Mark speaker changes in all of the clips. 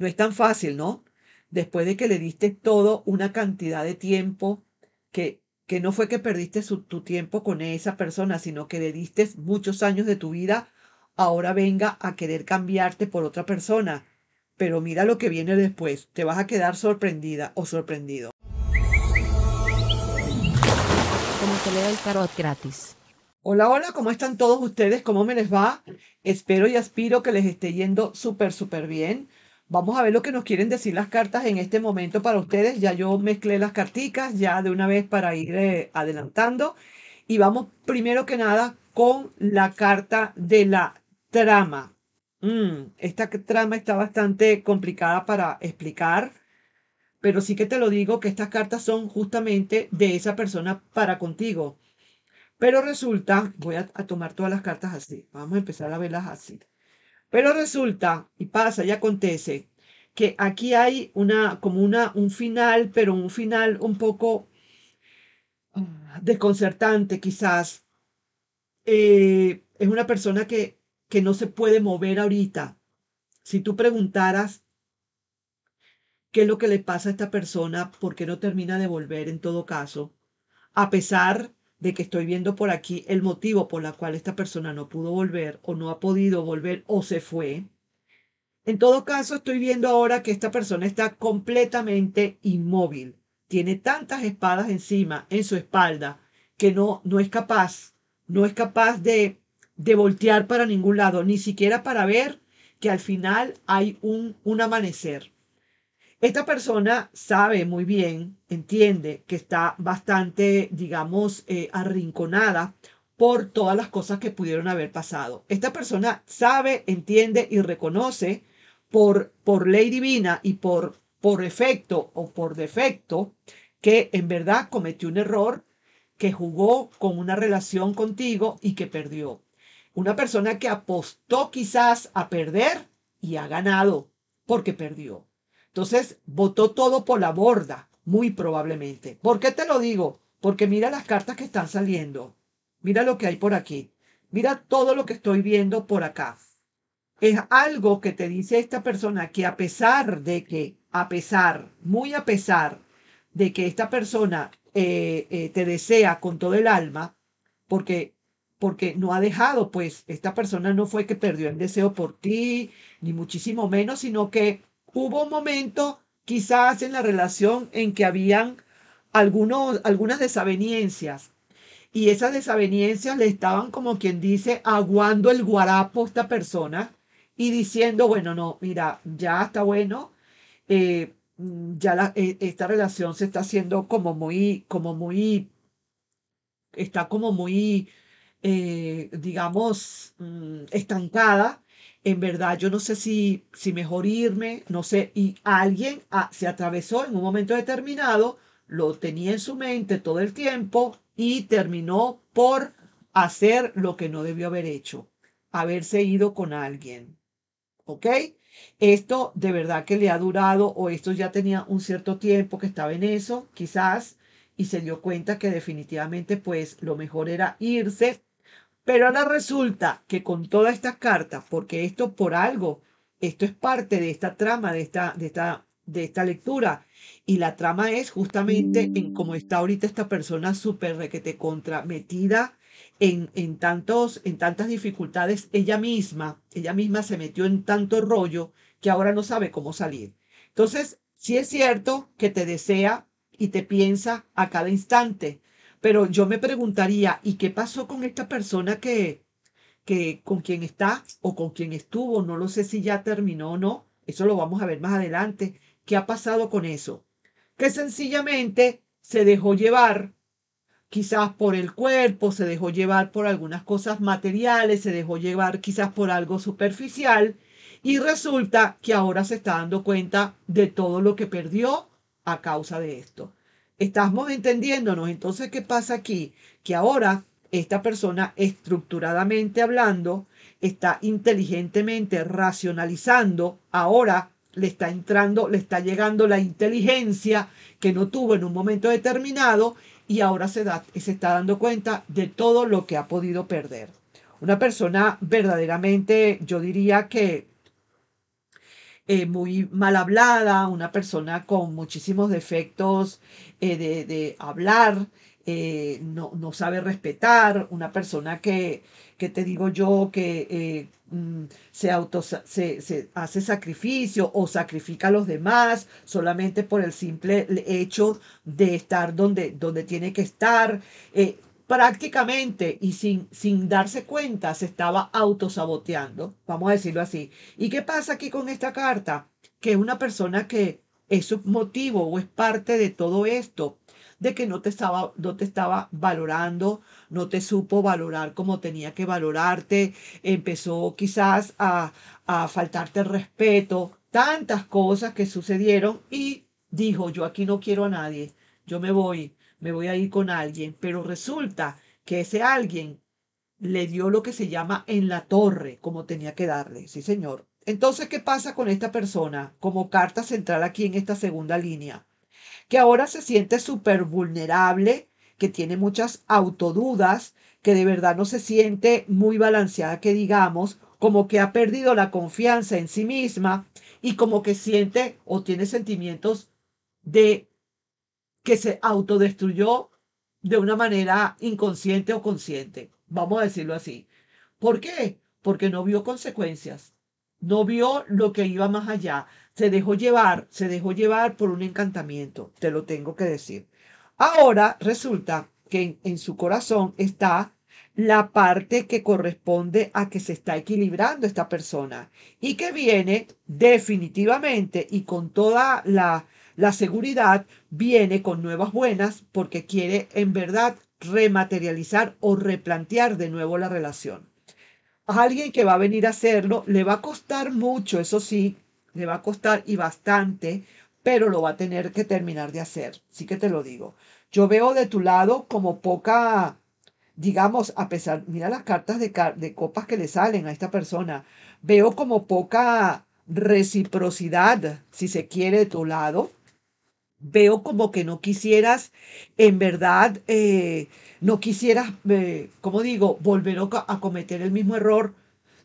Speaker 1: No es tan fácil, ¿no? Después de que le diste todo una cantidad de tiempo, que, que no fue que perdiste tu tiempo con esa persona, sino que le diste muchos años de tu vida, ahora venga a querer cambiarte por otra persona. Pero mira lo que viene después, te vas a quedar sorprendida o sorprendido. Como te el tarot gratis. Hola, hola, ¿cómo están todos ustedes? ¿Cómo me les va? Espero y aspiro que les esté yendo súper, súper bien. Vamos a ver lo que nos quieren decir las cartas en este momento para ustedes. Ya yo mezclé las carticas ya de una vez para ir eh, adelantando. Y vamos primero que nada con la carta de la trama. Mm, esta trama está bastante complicada para explicar, pero sí que te lo digo que estas cartas son justamente de esa persona para contigo. Pero resulta, voy a tomar todas las cartas así. Vamos a empezar a verlas así. Pero resulta y pasa y acontece que aquí hay una como una un final, pero un final un poco ah, desconcertante quizás. Eh, es una persona que, que no se puede mover ahorita. Si tú preguntaras qué es lo que le pasa a esta persona, por qué no termina de volver en todo caso, a pesar de que estoy viendo por aquí el motivo por el cual esta persona no pudo volver o no ha podido volver o se fue. En todo caso, estoy viendo ahora que esta persona está completamente inmóvil. Tiene tantas espadas encima, en su espalda, que no, no es capaz, no es capaz de, de voltear para ningún lado, ni siquiera para ver que al final hay un, un amanecer. Esta persona sabe muy bien, entiende que está bastante, digamos, eh, arrinconada por todas las cosas que pudieron haber pasado. Esta persona sabe, entiende y reconoce por, por ley divina y por, por efecto o por defecto que en verdad cometió un error, que jugó con una relación contigo y que perdió. Una persona que apostó quizás a perder y ha ganado porque perdió. Entonces, votó todo por la borda, muy probablemente. ¿Por qué te lo digo? Porque mira las cartas que están saliendo. Mira lo que hay por aquí. Mira todo lo que estoy viendo por acá. Es algo que te dice esta persona que a pesar de que, a pesar, muy a pesar de que esta persona eh, eh, te desea con todo el alma, porque porque no ha dejado, pues esta persona no fue que perdió el deseo por ti, ni muchísimo menos, sino que hubo un momento quizás en la relación en que habían algunos, algunas desavenencias y esas desavenencias le estaban como quien dice aguando el guarapo a esta persona y diciendo, bueno, no, mira, ya está bueno, eh, ya e, esta relación se está haciendo como muy, como muy, está como muy, eh, digamos, mm, estancada en verdad yo no sé si, si mejor irme, no sé, y alguien ah, se atravesó en un momento determinado, lo tenía en su mente todo el tiempo y terminó por hacer lo que no debió haber hecho, haberse ido con alguien. ¿Ok? Esto de verdad que le ha durado o esto ya tenía un cierto tiempo que estaba en eso, quizás, y se dio cuenta que definitivamente pues lo mejor era irse pero ahora resulta que con todas estas cartas, porque esto por algo, esto es parte de esta trama, de esta, de esta, de esta lectura, y la trama es justamente en cómo está ahorita esta persona súper requete contra, metida en, en, tantos, en tantas dificultades ella misma, ella misma se metió en tanto rollo que ahora no sabe cómo salir. Entonces, sí es cierto que te desea y te piensa a cada instante, pero yo me preguntaría, ¿y qué pasó con esta persona que, que con quien está o con quien estuvo? No lo sé si ya terminó o no. Eso lo vamos a ver más adelante. ¿Qué ha pasado con eso? Que sencillamente se dejó llevar quizás por el cuerpo, se dejó llevar por algunas cosas materiales, se dejó llevar quizás por algo superficial y resulta que ahora se está dando cuenta de todo lo que perdió a causa de esto. Estamos entendiéndonos. Entonces, ¿qué pasa aquí? Que ahora esta persona, estructuradamente hablando, está inteligentemente racionalizando, ahora le está entrando, le está llegando la inteligencia que no tuvo en un momento determinado y ahora se, se está dando cuenta de todo lo que ha podido perder. Una persona verdaderamente, yo diría que eh, muy mal hablada, una persona con muchísimos defectos eh, de, hablar, eh, no, sabe respetar, una persona que, te digo yo, que mm, se, auto, se, hace sacrificio o sacrifica a los demás solamente por el simple hecho de estar donde, donde tiene que estar prácticamente y sin, sin darse cuenta se estaba autosaboteando, vamos a decirlo así. ¿Y qué pasa aquí con esta carta? Que es una persona que es su motivo o es parte de todo esto, de que no te estaba, no te estaba valorando, no te supo valorar como tenía que valorarte, empezó quizás a, a faltarte el respeto, tantas cosas que sucedieron y dijo, yo aquí no quiero a nadie, yo me voy, me voy a ir con alguien, pero resulta que ese alguien le dio lo que se llama en la torre, como tenía que darle, sí señor. Entonces, ¿qué pasa con esta persona como carta central aquí en esta segunda línea? Que ahora se siente súper vulnerable, que tiene muchas autodudas, que de verdad no se siente muy balanceada, que digamos, como que ha perdido la confianza en sí misma y como que siente o tiene sentimientos de que se autodestruyó de una manera inconsciente o consciente, vamos a decirlo así. ¿Por qué? Porque no vio consecuencias, no vio lo que iba más allá, se dejó llevar, se dejó llevar por un encantamiento, te lo tengo que decir. Ahora resulta que en, su corazón está la parte que corresponde a que se está equilibrando esta persona y que viene definitivamente y con toda la la seguridad viene con nuevas buenas porque quiere en verdad rematerializar o replantear de nuevo la relación. A alguien que va a venir a hacerlo le va a costar mucho, eso sí, le va a costar y bastante, pero lo va a tener que terminar de hacer. Sí que te lo digo. Yo veo de tu lado como poca, digamos, a pesar, mira las cartas de, de copas que le salen a esta persona, veo como poca reciprocidad, si se quiere, de tu lado veo como que no quisieras, en verdad, eh, no quisieras, eh, como digo, volver a cometer el mismo error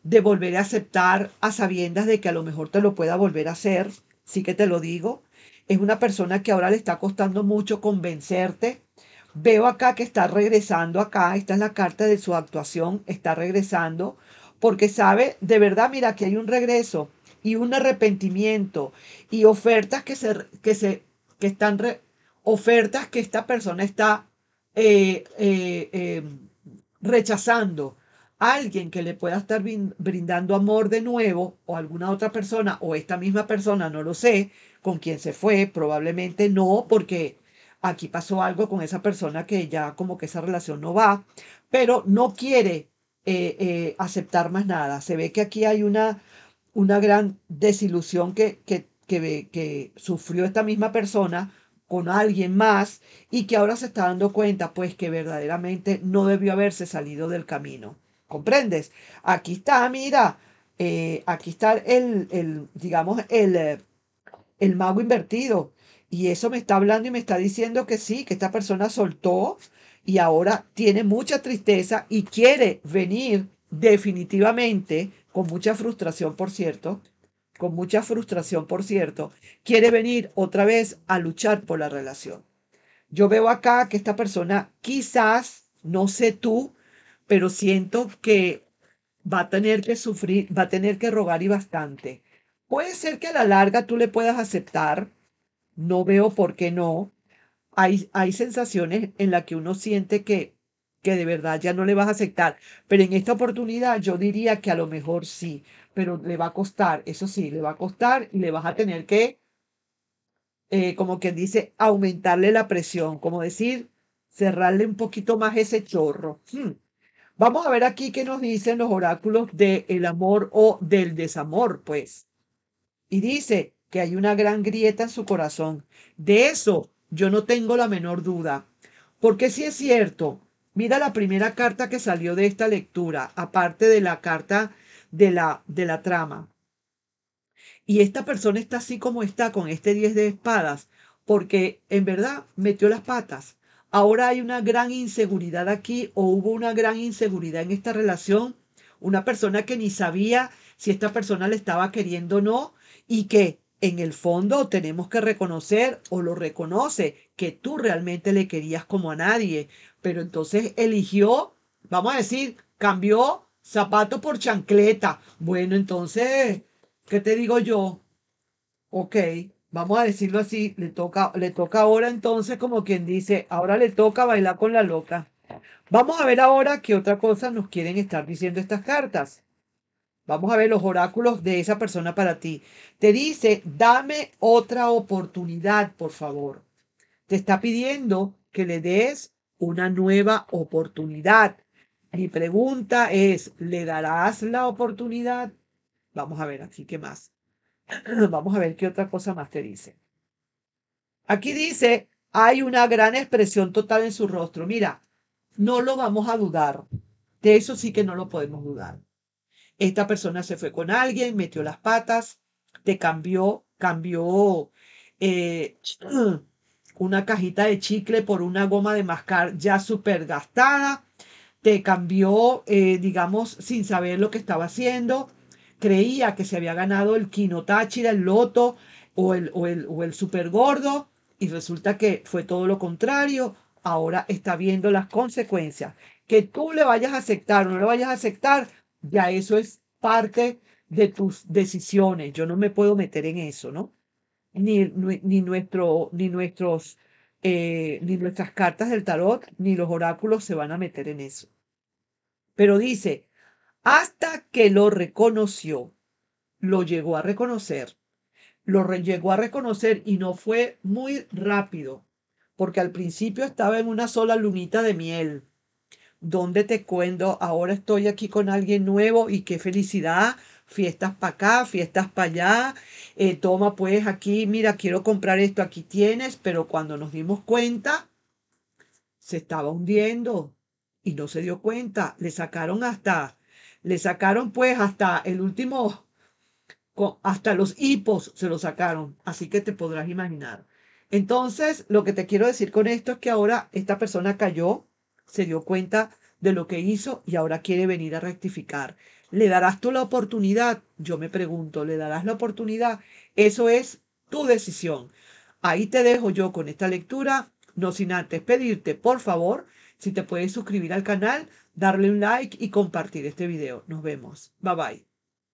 Speaker 1: de volver a aceptar a sabiendas de que a lo mejor te lo pueda volver a hacer, sí que te lo digo. Es una persona que ahora le está costando mucho convencerte. Veo acá que está regresando acá, esta es la carta de su actuación, está regresando, porque sabe, de verdad, mira, que hay un regreso y un arrepentimiento y ofertas que se, que se que están, ofertas que esta persona está eh, eh, eh, rechazando. Alguien que le pueda estar brindando amor de nuevo o alguna otra persona o esta misma persona, no lo sé, con quién se fue, probablemente no, porque aquí pasó algo con esa persona que ya como que esa relación no va, pero no quiere eh, eh, aceptar más nada. Se ve que aquí hay una, una gran desilusión que, que, que, sufrió esta misma persona con alguien más y que ahora se está dando cuenta pues que verdaderamente no debió haberse salido del camino. ¿Comprendes? Aquí está, mira, eh, aquí está el, el digamos, el, eh, el mago invertido. Y eso me está hablando y me está diciendo que sí, que esta persona soltó y ahora tiene mucha tristeza y quiere venir definitivamente, con mucha frustración, por cierto, con mucha frustración por cierto, quiere venir otra vez a luchar por la relación. Yo veo acá que esta persona quizás, no sé tú, pero siento que va a tener que sufrir, va a tener que rogar y bastante. Puede ser que a la larga tú le puedas aceptar, no veo por qué no. Hay, hay sensaciones en las que uno siente que que de verdad ya no le vas a aceptar. Pero en esta oportunidad yo diría que a lo mejor sí, pero le va a costar, eso sí, le va a costar y le vas a tener que, eh, como quien dice, aumentarle la presión, como decir, cerrarle un poquito más ese chorro. Hmm. Vamos a ver aquí qué nos dicen los oráculos del el amor o del desamor, pues. Y dice que hay una gran grieta en su corazón. De eso yo no tengo la menor duda. Porque si es cierto Mira la primera carta que salió de esta lectura, aparte de la carta de la, de la trama. Y esta persona está así como está con este 10 de espadas, porque en verdad metió las patas. Ahora hay una gran inseguridad aquí o hubo una gran inseguridad en esta relación. Una persona que ni sabía si esta persona le estaba queriendo o no y que en el fondo tenemos que reconocer o lo reconoce que tú realmente le querías como a nadie, pero entonces eligió, vamos a decir, cambió zapato por chancleta. Bueno, entonces, ¿qué te digo yo? Ok, vamos a decirlo así, le toca, le toca ahora entonces, como quien dice, ahora le toca bailar con la loca. Vamos a ver ahora qué otra cosa nos quieren estar diciendo estas cartas. Vamos a ver los oráculos de esa persona para ti. Te dice, dame otra oportunidad, por favor. Te está pidiendo que le des una nueva oportunidad. Mi pregunta es, ¿le darás la oportunidad? Vamos a ver aquí qué más. Vamos a ver qué otra cosa más te dice. Aquí dice, hay una gran expresión total en su rostro. Mira, no lo vamos a dudar. De eso sí que no lo podemos dudar. Esta persona se fue con alguien, metió las patas, te cambió, cambió eh, una cajita de chicle por una goma de mascar ya súper gastada, te cambió, eh, digamos, sin saber lo que estaba haciendo, creía que se había ganado el Kino Táchira, el Loto o el, o el, o el Super Gordo, y resulta que fue todo lo contrario, ahora está viendo las consecuencias. Que tú le vayas a aceptar o no le vayas a aceptar, ya eso es parte de tus decisiones. Yo no me puedo meter en eso, ¿no? ni, nuestro, ni, nuestros, eh, ni nuestras cartas del tarot, ni los oráculos se van a meter en eso. Pero dice, hasta que lo reconoció, lo llegó a reconocer, lo llegó a reconocer y no fue muy rápido, porque al principio estaba en una sola lunita de miel. ¿Dónde te cuento? Ahora estoy aquí con alguien nuevo y qué felicidad fiestas para acá, fiestas para allá, eh, toma pues aquí, mira, quiero comprar esto, aquí tienes, pero cuando nos dimos cuenta, se estaba hundiendo y no se dio cuenta, le sacaron hasta, le sacaron pues hasta el último, hasta los hipos se lo sacaron, así que te podrás imaginar. Entonces, lo que te quiero decir con esto es que ahora esta persona cayó, se dio cuenta de lo que hizo y ahora quiere venir a rectificar. ¿Le darás tú la oportunidad? Yo me pregunto, ¿le darás la oportunidad? Eso es tu decisión. Ahí te dejo yo con esta lectura, no sin antes pedirte, por favor, si te puedes suscribir al canal, darle un like y compartir este video. Nos vemos. Bye bye.